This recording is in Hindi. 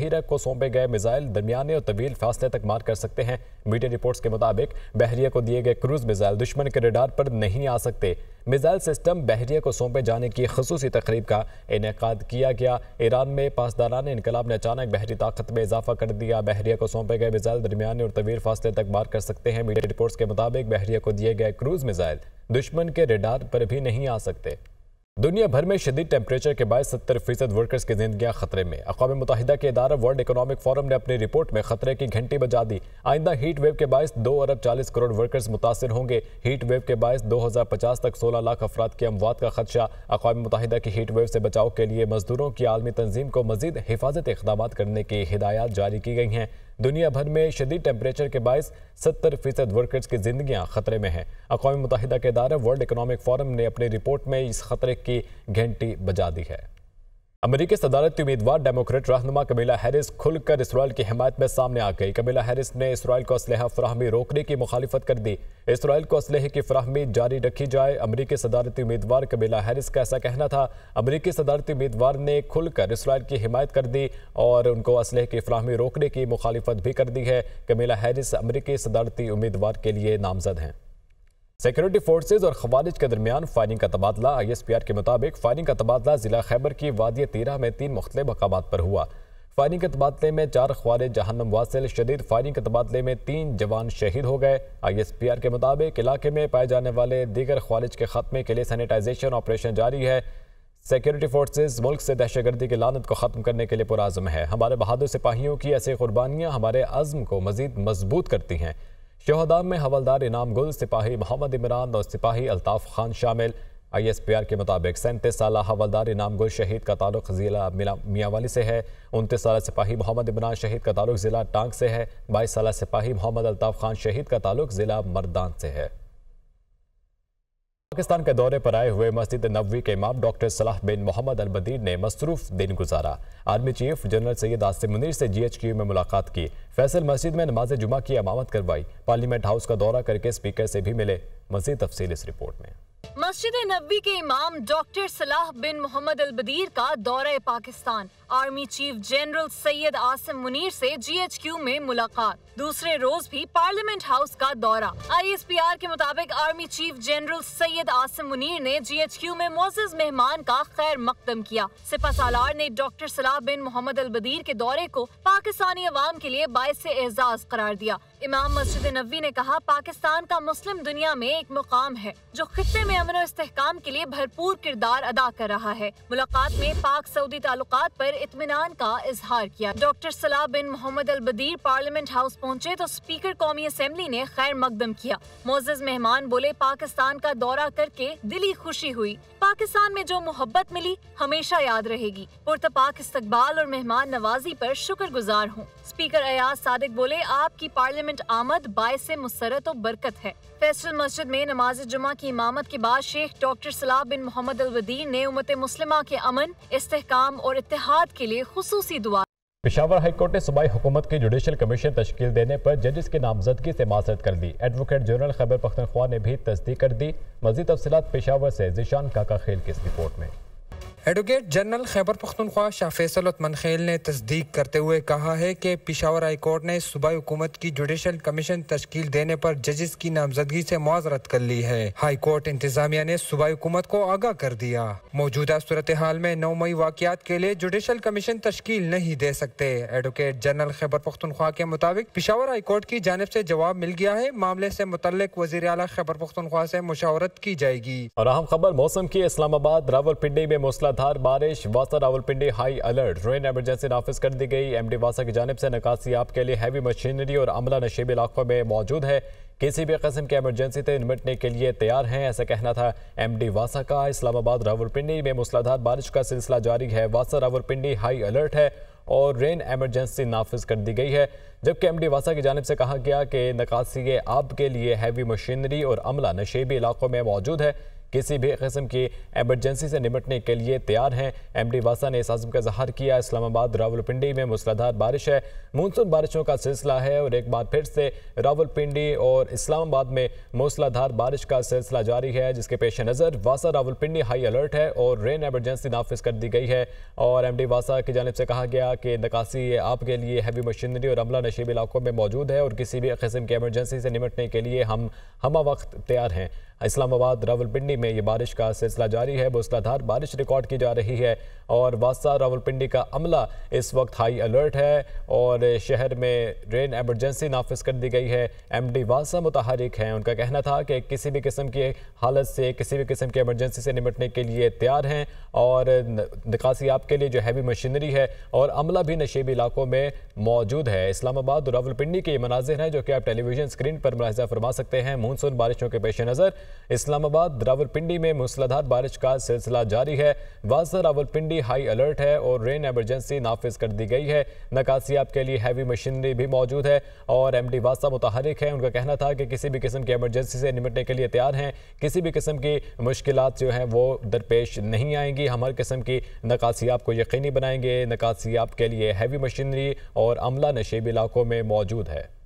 तेरह को सौंपे गए मिसाइल दरमियाने और तवील फासले तक मार कर सकते हैं मीडिया रिपोर्ट्स के मुताबिक बहरिया को दिए गए क्रूज मिसाइल दुश्मन के रडार पर नहीं आ सकते मिसाइल सिस्टम बहरिया को सौंपे जाने की खसूस तकरीब का इनका किया गया ईरान में पासदारान इनकलाब ने अचानक बहरी ताकत में इजाफा कर दिया बहरिया को सौंपे गए मिसाइल दरमियाने और तवील फासले तक मार कर सकते हैं मीडिया रिपोर्ट्स के मुताबिक बहरिया को दिए गए क्रूज मिसाइल दुश्मन के रेडार पर भी नहीं आ सकते दुनिया भर में शदीद टेम्परेचर के बाद सत्तर फीसद वर्कर्स की जिंदगियां खतरे में अकवा मुतहदा के इदारा वर्ल्ड इकोनॉमिक फोरम ने अपनी रिपोर्ट में खतरे की घंटी बजा दी आइंदा हीट वेव के बायस दो अरब चालीस करोड़ वर्कर्स मुतासर होंगे हीट वेव के बायस दो हज़ार पचास तक सोलह लाख अफराद की अमवात का खदशा अकवा मुतहदा की हीट वेव से बचाव के लिए मजदूरों की आलमी तंजीम को मजीद हिफाजत इकदाम करने की हिदायत जारी की गई हैं दुनिया भर में शदीद टेम्परेचर के बायस सत्तर फीसद वर्कर्स की जिंदगियाँ खतरे में हैं अकवा मुतहदा के अदारा वर्ल्ड इकनॉमिक फोरम ने अपनी रिपोर्ट में इस खतरे की घंटी बजा दी है अमेरिकी सदारती उम्मीदवार डेमोक्रेट रहनुमा कमेला हैरिस खुलकर इसराइल की हिमायत में सामने आ गई कमेला हैरिस ने इसराइल को इसलह फ्राहमी रोकने की मुखालफत कर दी इसराइल को इसलह की फ्राहमी जारी रखी जाए अमरीकी सदारती उम्मीदवार कमेला हैरिस का ऐसा कहना था अमरीकी सदारती उम्मीदवार ने खुलकर इसराइल की हिमायत कर दी और उनको इसलह की फ्राहमी रोकने की मुखालफत भी कर दी है कमेला हैरिस अमरीकी सदारती उम्मीदवार के लिए नामजद हैं सिक्योरिटी फोर्सेज और खवालिज के दरमियान फायरिंग का तबादला आई एस पी आर के मुताबिक फायरिंग का तबादला जिला खैबर की वादी तेरह में तीन मुख्त मकाम पर हुआ फायरिंग के तबादले में चार खवारिज जहनम वासिल शदीद फायरिंग के तबादले में तीन जवान शहीद हो गए आई एस पी आर के मुताबिक इलाके में पाए जाने वाले दीगर खवालिज के ख़त्मे के लिए सैनिटाइजेशन ऑपरेशन जारी है सिक्योरिटी फोर्सेज मुल्क से दहशतगर्दी की लानत को ख़त्म करने के लिए पुरम है हमारे बहादुर सिपाहियों की ऐसी कुर्बानियाँ हमारे अज़म को मज़ीद मजबूत करती हैं शहदा में हवलदार इनाम गुल सिपाही मोहम्मद इमरान और सिपाही अल्ताफ़ खान शामिल आई एस पी आर के मुताबिक सैंतीस साल हवलदार इनाम गुल शहीद का ताल्लुक ज़िला मियाँवाली से है उनतीस साल सिपाही मोहम्मद इमरान शहीद का ताल्लुक ज़िला टांग से है बाईस साल सिपाही मोहम्मद अल्ताफ़ खान शहीद का ताल्लुक ज़िला मरदान से है पाकिस्तान के दौरे पर आए हुए मस्जिद नबवी के इमाम डॉक्टर सलाह बिन मोहम्मद अलबदीर ने मसरूफ दिन गुजारा army chief general Syed Asim Munir से जीएचक्यू में मुलाकात की फैसल मस्जिद में नमाज जुमा की अमामत करवाई पार्लियामेंट हाउस का दौरा करके स्पीकर से भी मिले मजीद तफसी इस रिपोर्ट में मस्जिद नबी के इमाम doctor Salah bin Mohammed Al Budair का दौरा Pakistan army chief general Syed Asim Munir से जीएचक्यू में मुलाकात दूसरे रोज भी पार्लियामेंट हाउस का दौरा आईएसपीआर के मुताबिक army chief general Syed Asim Munir ने जीएचक्यू में मोजिज मेहमान का खैर मकदम किया सिपा सालार ने doctor Salah bin Mohammed Al बदीर के दौरे को पाकिस्तानी अवाम के लिए बायस एजाज करार दिया इमाम मस्जिद नबी ने कहा पाकिस्तान का मुस्लिम दुनिया में एक मुकाम है जो खत्े में अमन इसकाम के लिए भरपूर किरदार अदा कर रहा है मुलाकात में पाक सऊदी ताल्लुक पर इतमान का इजहार किया doctor Salah bin Mohammed Al Budair parliament house पहुँचे तो स्पीकर कौमी असम्बली ने खैर मकदम किया मोजिज मेहमान बोले पाकिस्तान का दौरा करके दिली खुशी हुई पाकिस्तान में जो मोहब्बत मिली हमेशा याद रहेगी पुरतपाक इस्तकबाल और मेहमान नवाजी आरोप शुक्र गुजार हूँ स्पीकर अयाज सादिक बोले आपकी पार्लियामेंट गवर्नमेंट आमद बायस मुसरत और बरकत है फैसल मस्जिद में नमाज जुमा की इमामत के बाद Sheikh doctor Salah bin Mohammad अलवदीन ने उमत मुस्लिमा के अमन इस्तेकाम और इतिहाद के लिए खसूसी दुआ पिशावर हाईकोर्ट ने सूबाई हुकूमत की जुडिशल कमीशन तश्ल देने पर जजेस की नामजदगी से माजरत कर दी एडवोकेट जनरल खैबर पख्तनख्वा ने भी तस्दीक कर दी मजीद तफसलत पेशावर से जिशान काका खेल की इस रिपोर्ट में advocate general Khyber Pakhtunkhwa Shah Faisal Utmankhel ने तस्दीक करते हुए कहा है कि पिशावर हाई कोर्ट ने सूबाई हुकूमत की जुडिशल कमीशन तश्कील देने पर जजेस की नामजदगी से माजरत कर ली है हाई कोर्ट इंतजामिया ने सूबाई हुकूमत को आगाह कर दिया मौजूदा सूरत हाल में नौ मई वाकत के लिए जुडिशल कमीशन तश्कील नहीं दे सकते एडवोकेट जनरल खैबर पख्तनख्वा के मुताबिक पिशावर हाई कोर्ट की जानब ऐसी जवाब मिल गया है मामले ऐसी मुतल वजी अला खैबर पख्तनख्वा ऐसी मुशावरत की जाएगी और अहम खबर मौसम की इस्लामाबाद पिंडी में मौसला मूसलाधार बारिश वासा Rawalpindi high alert rain emergency नाफिज कर दी गई एमडी वासा की जानब से नकासी आप के लिए हैवी मशीनरी और अमला नशीबी इलाकों में मौजूद है किसी भी कस्म की एमरजेंसी से निमटने के लिए तैयार हैं ऐसा कहना था एमडी वासा का इस्लामाबाद रावलपिंडी में मूसलाधार बारिश का सिलसिला जारी है वासा रावलपिंडी हाई अलर्ट है और रेन एमरजेंसी नाफिज कर दी गई है जबकि एमडी वासा की जानब से कहा गया कि नकासी आब के लिए हैवी मशीनरी और अमला नशेबी इलाकों में मौजूद है किसी भी किस्म की एमरजेंसी से निपटने के लिए तैयार हैं एम डी वासा ने इस आजम का इजहार किया इस्लामाबाद रावलपिंडी में मूसलाधार बारिश है मानसून बारिशों का सिलसिला है और एक बार फिर से रावलपिंडी और इस्लामाबाद में मूसलाधार बारिश का सिलसिला जारी है जिसके पेश नज़र वासा रावलपिंडी हाई अलर्ट है और रेन एमरजेंसी नाफिज कर दी गई है और एम डी वासा की जानब से कहा गया कि निकासी आपके लिए हैवी मशीनरी और अमला नशीब इलाकों में मौजूद है और किसी भी किस्म की एमरजेंसी से निपटने के लिए हम हम वक्त तैयार हैं इस्लामाबाद रावलपिंडी में ये बारिश का सिलसिला जारी है मूसलाधार बारिश रिकॉर्ड की जा रही है और वासा रावलपिंडी का अमला इस वक्त हाई अलर्ट है और शहर में रेन एमरजेंसी नाफिज कर दी गई है एम डी वासा मुतहरिक हैं उनका कहना था कि किसी भी किस्म की हालत से किसी भी किस्म की एमरजेंसी से निपटने के लिए तैयार हैं और निकासी आपके लिए जो हैवी मशीनरी है और अमला भी नशेबी इलाकों में मौजूद है इस्लामाबाद और रावलपिंडी के ये मनाजिर हैं जो कि आप टेलीविजन स्क्रीन पर मुलाजा फरमा सकते हैं मानसून बारिशों के पेश नज़र इस्लामाबाद रावलपिंडी में मूसलाधार बारिश का सिलसिला जारी है वाजा रावलपिंडी हाई अलर्ट है और रेन एमरजेंसी नाफिज कर दी गई है नकासियाब के लिए हैवी मशीनरी भी मौजूद है और एम डी वासा मुतहरक है उनका कहना था कि किसी भी किस्म की एमरजेंसी से निपटने के लिए तैयार हैं किसी भी किस्म की मुश्किल जो हैं वो दरपेश नहीं आएंगी हम हर किस्म की नकासी को यकीनी बनाएंगे नकासियाब के लिए हैवी मशीनरी और अमला नशेब इलाकों में मौजूद है